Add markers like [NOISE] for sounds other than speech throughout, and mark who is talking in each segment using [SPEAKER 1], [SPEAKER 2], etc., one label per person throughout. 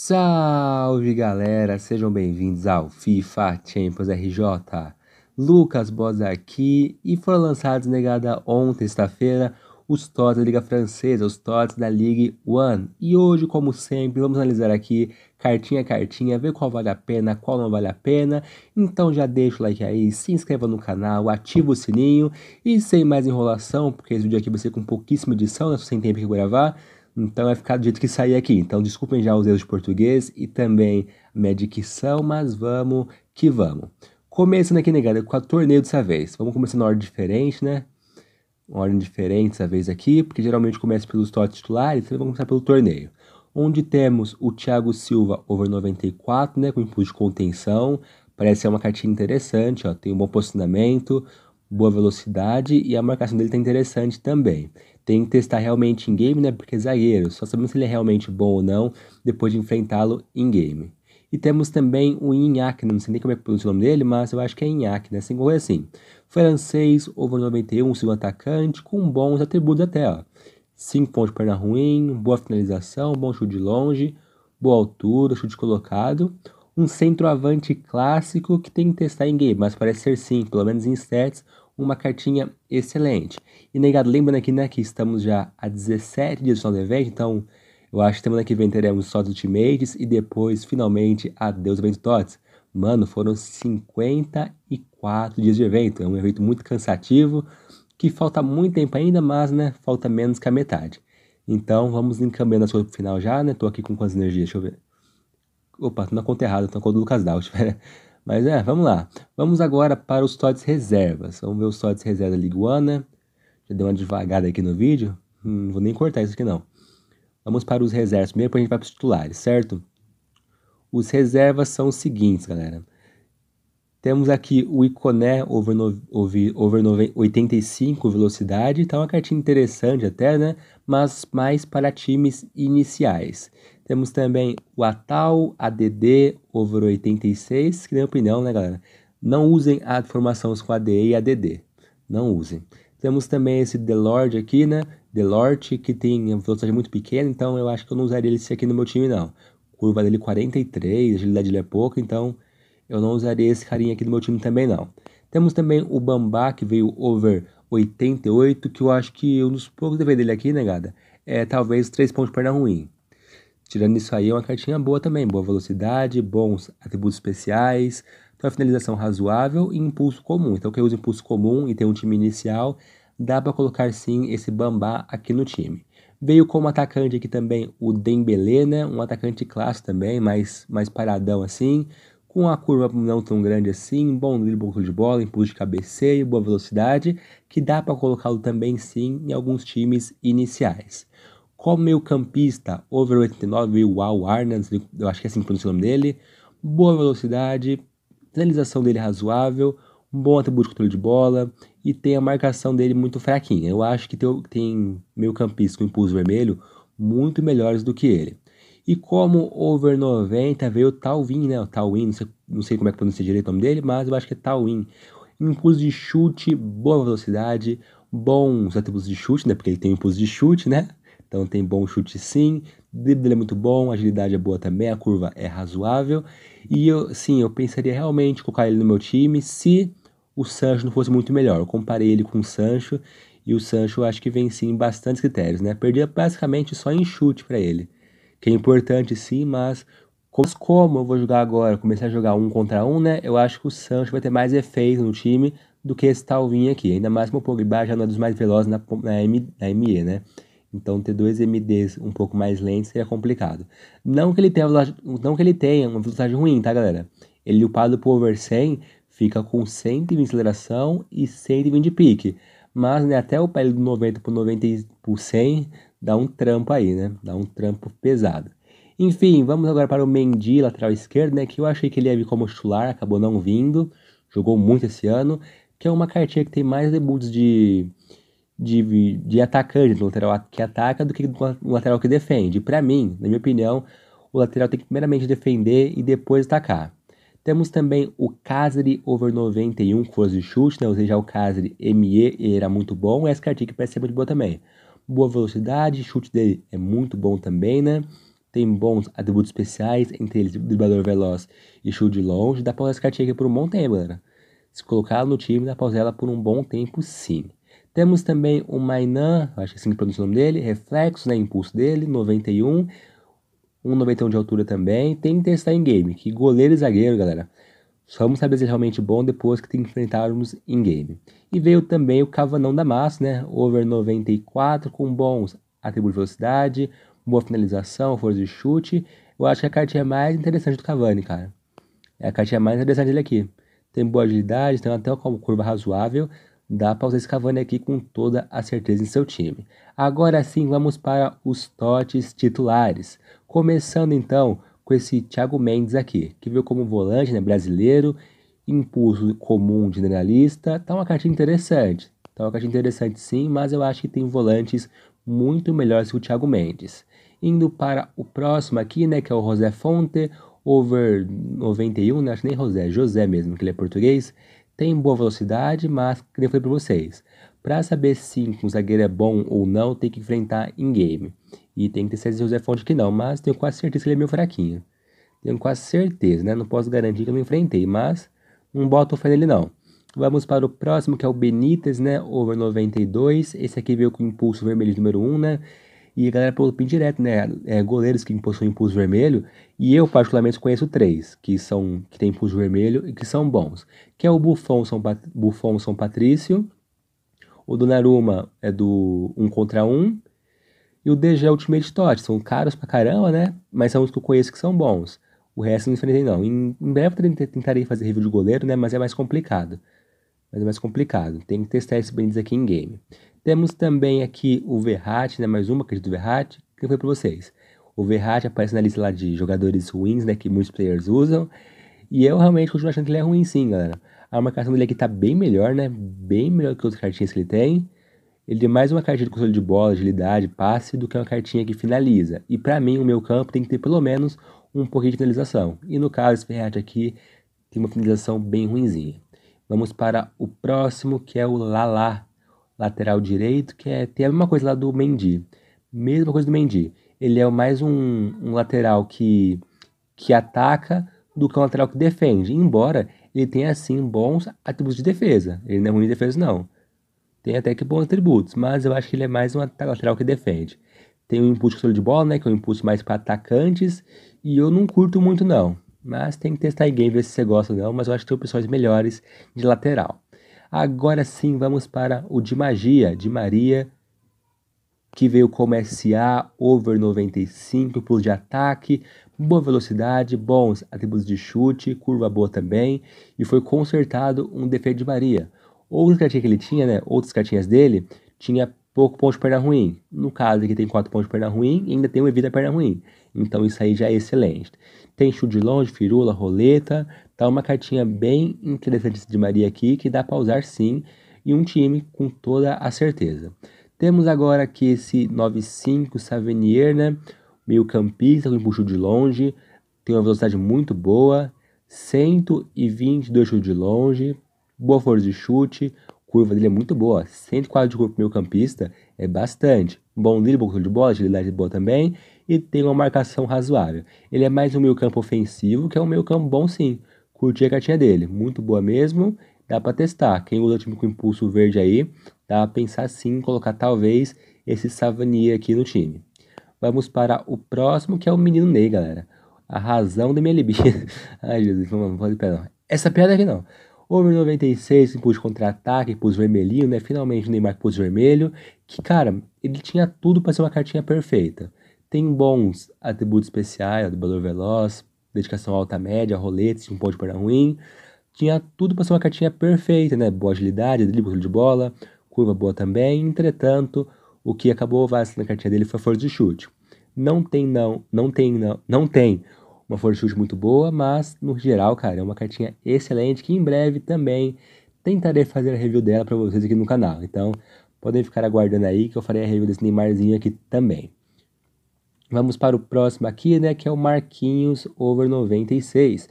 [SPEAKER 1] Salve galera, sejam bem-vindos ao FIFA Champions RJ. Lucas Bosa aqui e foram lançados negada ontem, sexta-feira, os TOTS da Liga Francesa, os TOTS da Ligue One. E hoje, como sempre, vamos analisar aqui cartinha a cartinha, ver qual vale a pena, qual não vale a pena. Então já deixa o like aí, se inscreva no canal, ativa o sininho e sem mais enrolação, porque esse vídeo aqui vai ser com pouquíssima edição, né? Só sem tempo que gravar. Então vai ficar do jeito que sair aqui. Então desculpem já os erros de português e também minha dicção, mas vamos que vamos. Começando aqui, negada, com a torneio dessa vez. Vamos começar na ordem diferente, né? Uma ordem diferente dessa vez aqui, porque geralmente começa pelos totes titulares, então vamos começar pelo torneio. Onde temos o Thiago Silva over 94, né? Com impulso de contenção. Parece ser uma cartinha interessante, ó. Tem um bom posicionamento, boa velocidade e a marcação dele tá interessante também. Tem que testar realmente em game, né? Porque é zagueiro, só sabemos se ele é realmente bom ou não depois de enfrentá-lo em game. E temos também o Iñak, né? não sei nem como é que pronuncia o nome dele, mas eu acho que é Iñak, né? Sem assim, gol assim. Francês, over 91, segundo atacante, com bons atributos até, ó. 5 pontos de perna ruim, boa finalização, bom chute de longe, boa altura, chute colocado. Um centroavante clássico que tem que testar em game, mas parece ser sim, pelo menos em stats, uma cartinha excelente. E negado, lembrando aqui, né, que estamos já a 17 dias do do evento, então eu acho que semana que vem teremos só os Ultimates e depois, finalmente, adeus evento TOTS. Mano, foram 54 dias de evento, é um evento muito cansativo, que falta muito tempo ainda, mas, né, falta menos que a metade. Então, vamos encaminhando as coisas pro final já, né, tô aqui com quantas energias, deixa eu ver. Opa, tô na conta errada, tô na conta do Lucas Dalt, [LAUGHS] Mas é, vamos lá. Vamos agora para os totes reservas. Vamos ver os totes reservas da Liguana. Já deu uma devagada aqui no vídeo. Hum, não vou nem cortar isso aqui não. Vamos para os reservas primeiro, depois a gente vai para os titulares, certo? Os reservas são os seguintes, galera. Temos aqui o Iconé over, no, over, 85 velocidade, tá uma cartinha interessante até, né? Mas mais para times iniciais. Temos também o Atal ADD over 86, que na minha opinião, né, galera? Não usem a formações com AD e ADD. Não usem. Temos também esse Delord aqui, né? Delord, que tem uma velocidade muito pequena, então eu acho que eu não usaria esse aqui no meu time, não. Curva dele 43, agilidade dele é pouca, então eu não usaria esse carinha aqui do meu time também não. Temos também o Bambá, que veio over 88, que eu acho que um dos poucos deveres dele aqui, negada, né, é talvez 3 pontos de perna ruim. Tirando isso aí, é uma cartinha boa também. Boa velocidade, bons atributos especiais, tem uma finalização razoável e impulso comum. Então, quem usa impulso comum e tem um time inicial, dá para colocar sim esse Bambá aqui no time. Veio como atacante aqui também o Dembele, né? Um atacante clássico também, mais, mais paradão assim com uma curva não tão grande assim, bom drible, pouco de bola, impulso de cabeceio, boa velocidade, que dá para colocá-lo também sim em alguns times iniciais. Como meio-campista, over 89, o Al Arnans, eu acho que é assim que pronuncia o nome dele, boa velocidade, finalização dele razoável, um bom atributo de controle de bola e tem a marcação dele muito fraquinha. Eu acho que tem meio-campista com impulso vermelho muito melhores do que ele. E como over 90 veio o Talwin, né? O Talwin, não sei, não sei como é que pronuncia direito o nome dele, mas eu acho que é Talwin. Impulso de chute, boa velocidade, bons atributos de chute, né? Porque ele tem impulso de chute, né? Então tem bom chute sim, drible dele é muito bom, agilidade é boa também, a curva é razoável. E eu, sim, eu pensaria realmente colocar ele no meu time se o Sancho não fosse muito melhor. Eu comparei ele com o Sancho e o Sancho acho que vence em bastantes critérios, né? Perdia basicamente só em chute para ele que é importante sim, mas como eu vou jogar agora? Começar a jogar um contra um, né? Eu acho que o Sancho vai ter mais efeito no time do que esse Talvinho aqui. Ainda mais como o Pogba já não é dos mais velozes na, na, M, na ME, né? Então ter dois MDs um pouco mais lentos seria complicado. Não que ele tenha, não que ele tenha uma velocidade ruim, tá, galera? Ele upado pro over 100 fica com 120 de aceleração e 120 de pique. Mas né, até o pé do 90 pro 90 pro 100 dá um trampo aí, né? Dá um trampo pesado. Enfim, vamos agora para o Mendy, lateral esquerdo, né? Que eu achei que ele ia vir como titular, acabou não vindo. Jogou muito esse ano. Que é uma cartinha que tem mais debuts de, de, de atacante, do lateral que ataca, do que do lateral que defende. Para mim, na minha opinião, o lateral tem que primeiramente defender e depois atacar. Temos também o Casri over 91, close de chute, né? Ou seja, o Casri ME era muito bom. E essa cartinha que parece ser muito boa também boa velocidade, chute dele é muito bom também, né? Tem bons atributos especiais, entre eles driblador veloz e chute de longe. Dá pra usar esse cara aqui por um bom tempo, galera. Se colocar no time, dá pra usar ela por um bom tempo, sim. Temos também o Mainan, acho que é assim que pronuncia o nome dele, reflexo, né, impulso dele, 91, 1,91 de altura também. Tem que testar em game, que goleiro e zagueiro, galera. Só vamos saber se é realmente bom depois que enfrentarmos em game. E veio também o Cavanão da Massa, né? Over 94 com bons atributos de velocidade, boa finalização, força de chute. Eu acho que a cartinha mais interessante do Cavani, cara. É a cartinha mais interessante dele aqui. Tem boa agilidade, tem até uma curva razoável. Dá pra usar esse Cavani aqui com toda a certeza em seu time. Agora sim, vamos para os totes titulares. Começando então com esse Thiago Mendes aqui, que veio como volante né, brasileiro, impulso comum generalista. Tá uma carta interessante. Tá uma carta interessante sim, mas eu acho que tem volantes muito melhores que o Thiago Mendes. Indo para o próximo aqui, né, que é o José Fonte, over 91, né, acho nem José, José mesmo, que ele é português. Tem boa velocidade, mas, como eu falei para vocês, para saber se um zagueiro é bom ou não, tem que enfrentar em game. E tem que ter certeza que o José Fonte que não, mas tenho quase certeza que ele é meu fraquinho. Tenho quase certeza, né? Não posso garantir que eu não enfrentei, mas não boto fé nele não. Vamos para o próximo, que é o Benítez, né? Over 92. Esse aqui veio com impulso vermelho número 1, né? E a galera pelo pin direto, né? É, goleiros que possuem impulso vermelho. E eu, particularmente, conheço três que são que tem impulso vermelho e que são bons. Que é o Buffon São, Pat... Buffon, são Patrício. O Donnarumma é do 1 um contra 1. Um, e o DG é Ultimate Tot, são caros pra caramba, né? Mas são os que eu conheço que são bons. O resto eu não enfrentei não. Em, em breve eu tentarei fazer review de goleiro, né? Mas é mais complicado. Mas é mais complicado. Tem que testar esse brindes aqui em game. Temos também aqui o Verratti, né? Mais uma acredito, do Verratti. Que foi pra vocês. O Verratti aparece na lista lá de jogadores ruins, né? Que muitos players usam. E eu realmente continuo achando que ele é ruim sim, galera. A marcação dele aqui tá bem melhor, né? Bem melhor que outras cartinhas que ele tem ele tem mais uma cartinha de controle de bola, agilidade, passe, do que uma cartinha que finaliza. E para mim, o meu campo tem que ter pelo menos um pouquinho de finalização. E no caso, esse Ferrati aqui tem uma finalização bem ruimzinha. Vamos para o próximo, que é o Lala, lateral direito, que é, tem a mesma coisa lá do Mendy. Mesma coisa do Mendy. Ele é mais um, um lateral que, que ataca do que um lateral que defende. Embora ele tenha, assim, bons atributos de defesa. Ele não é ruim de defesa, não tem até que bons atributos, mas eu acho que ele é mais um lateral que defende. Tem o um impulso de de bola, né, que é um impulso mais para atacantes, e eu não curto muito não. Mas tem que testar em game, ver se você gosta ou não, mas eu acho que tem opções melhores de lateral. Agora sim, vamos para o de magia, de Maria, que veio como SA, over 95, pulo de ataque, boa velocidade, bons atributos de chute, curva boa também, e foi consertado um defeito de Maria. Outras cartinhas que ele tinha, né? Outras cartinhas dele, tinha pouco ponto de perna ruim. No caso aqui tem quatro pontos de perna ruim e ainda tem um evita perna ruim. Então isso aí já é excelente. Tem chute de longe, firula, roleta. Tá uma cartinha bem interessante de Maria aqui que dá para usar sim. E um time com toda a certeza. Temos agora aqui esse 9-5 Savenier, né? Meio campista com empuxo de longe. Tem uma velocidade muito boa. 122 chute de longe boa força de chute, curva dele é muito boa, 104 de curva para meio campista é bastante. Bom drible, bom de bola, agilidade boa também e tem uma marcação razoável. Ele é mais um meio campo ofensivo, que é um meio campo bom sim. Curti a cartinha dele, muito boa mesmo, dá para testar. Quem usa o time com impulso verde aí, dá para pensar sim em colocar talvez esse Savanier aqui no time. Vamos para o próximo, que é o Menino Ney, galera. A razão da minha libido. [LAUGHS] Ai, Jesus, não, fazer pode Essa piada aqui não. Over 96 que pôs contra-ataque, pôs vermelhinho, né? Finalmente o Neymar pôs vermelho. Que, cara, ele tinha tudo para ser uma cartinha perfeita. Tem bons atributos especiais, valor veloz, dedicação alta média, roletes, um ponto para ruim. Tinha tudo para ser uma cartinha perfeita, né? Boa agilidade, drible de bola, curva boa também. Entretanto, o que acabou vazando na cartinha dele foi a força de chute. Não tem não, não tem não, não tem uma força chute muito boa, mas no geral, cara, é uma cartinha excelente que em breve também tentarei fazer a review dela para vocês aqui no canal. Então, podem ficar aguardando aí que eu farei a review desse Neymarzinho aqui também. Vamos para o próximo aqui, né, que é o Marquinhos Over 96,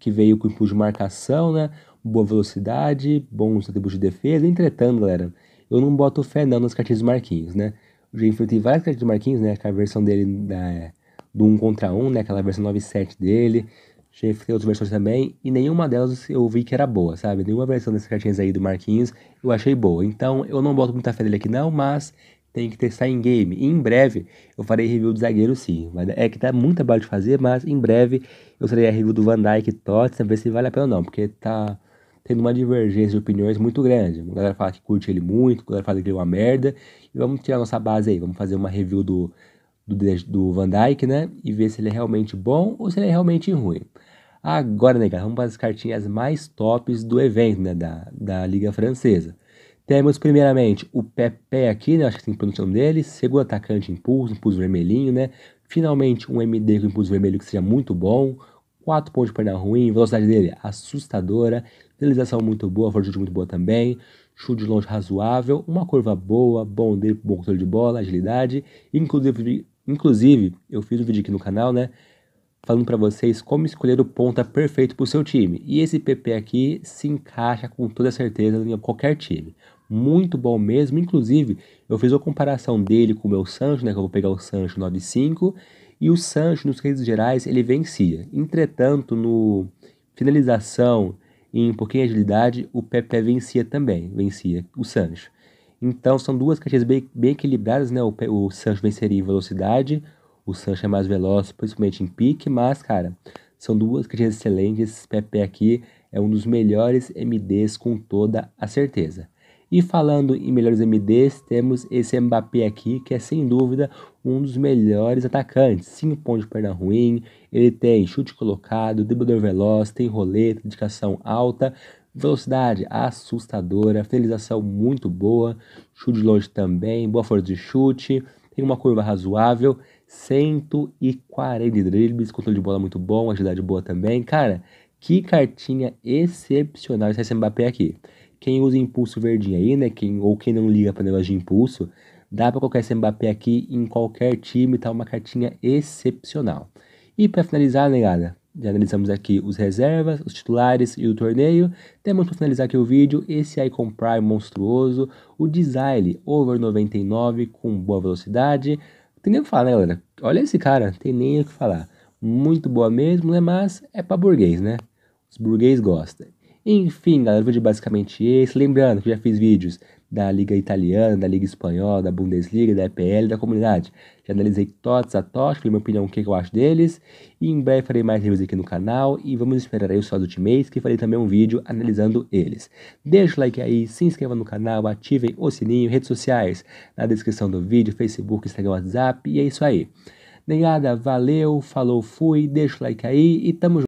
[SPEAKER 1] que veio com impulso de marcação, né, boa velocidade, bons atributos de defesa. Entretanto, galera, eu não boto fé não nas cartinhas do Marquinhos, né? Eu já enfrentei várias cartinhas do Marquinhos, né, que é a versão dele da... Né, do 1 contra 1, né? Aquela versão 9.7 dele. Já tem outras versões também, e nenhuma delas eu vi que era boa, sabe? Nenhuma versão dessas cartinhas aí do Marquinhos eu achei boa. Então eu não boto muita fé nele aqui não, mas tem que testar em game. E em breve eu farei review do zagueiro sim. É que tá muito trabalho de fazer, mas em breve eu farei a review do Van Dijk Tots, Tottenham, ver se vale a pena ou não, porque tá tendo uma divergência de opiniões muito grande. A galera fala que curte ele muito, a galera fala que ele é uma merda. E vamos tirar nossa base aí, vamos fazer uma review do do, do Van Dyke, né? E ver se ele é realmente bom ou se ele é realmente ruim. Agora, né, cara, vamos para as cartinhas mais tops do evento, né? Da, da Liga Francesa. Temos primeiramente o Pepe aqui, né? Acho que tem o dele. Segundo atacante, impulso, impulso vermelhinho, né? Finalmente um MD com impulso vermelho que seja muito bom. 4 pontos de perna ruim, velocidade dele assustadora, finalização muito boa, força de muito boa também, chute de longe razoável, uma curva boa, bom dele, bom controle de bola, agilidade, inclusive Inclusive, eu fiz um vídeo aqui no canal, né? Falando para vocês como escolher o ponta perfeito para o seu time. E esse PP aqui se encaixa com toda certeza em qualquer time. Muito bom mesmo. Inclusive, eu fiz uma comparação dele com o meu Sancho, né? Que eu vou pegar o Sancho 95. E o Sancho, nos redes gerais, ele vencia. Entretanto, no finalização e em pouquinho de agilidade, o PP vencia também. Vencia o Sancho. Então são duas caixas bem, bem equilibradas, né? O, o Sancho venceria em velocidade, o Sancho é mais veloz, principalmente em pique, mas, cara, são duas caixas excelentes. Esse PP aqui é um dos melhores MDs com toda a certeza. E falando em melhores MDs, temos esse Mbappé aqui, que é sem dúvida um dos melhores atacantes. 5 pontos de perna ruim, ele tem chute colocado, driblador veloz, tem roleta, dedicação alta, Velocidade assustadora, finalização muito boa, chute de longe também, boa força de chute, tem uma curva razoável, 140 dribles, controle de bola muito bom, agilidade boa também. Cara, que cartinha excepcional esse Mbappé aqui. Quem usa impulso verdinho aí, né, quem, ou quem não liga para negócio de impulso, dá para colocar esse Mbappé aqui em qualquer time, tá uma cartinha excepcional. E para finalizar, negada, né, já analisamos aqui os reservas, os titulares e o torneio. Temos para finalizar aqui o vídeo esse Icon Prime monstruoso, o Design over 99 com boa velocidade. Tem nem o que falar, né, galera? Olha esse cara, tem nem o que falar. Muito boa mesmo, né? Mas é para burguês, né? Os burguês gostam. Enfim, galera, o vídeo é basicamente esse. Lembrando que já fiz vídeos da Liga Italiana, da Liga Espanhola, da Bundesliga, da EPL, da comunidade. Já analisei TOTS a TOTS, falei minha opinião, o que, eu acho deles. E em breve farei mais reviews aqui no canal. E vamos esperar aí o saldo de que farei também um vídeo analisando eles. Deixa o like aí, se inscreva no canal, ativem o sininho, redes sociais na descrição do vídeo, Facebook, Instagram, WhatsApp. E é isso aí. Negada, valeu, falou, fui, deixa o like aí e tamo junto.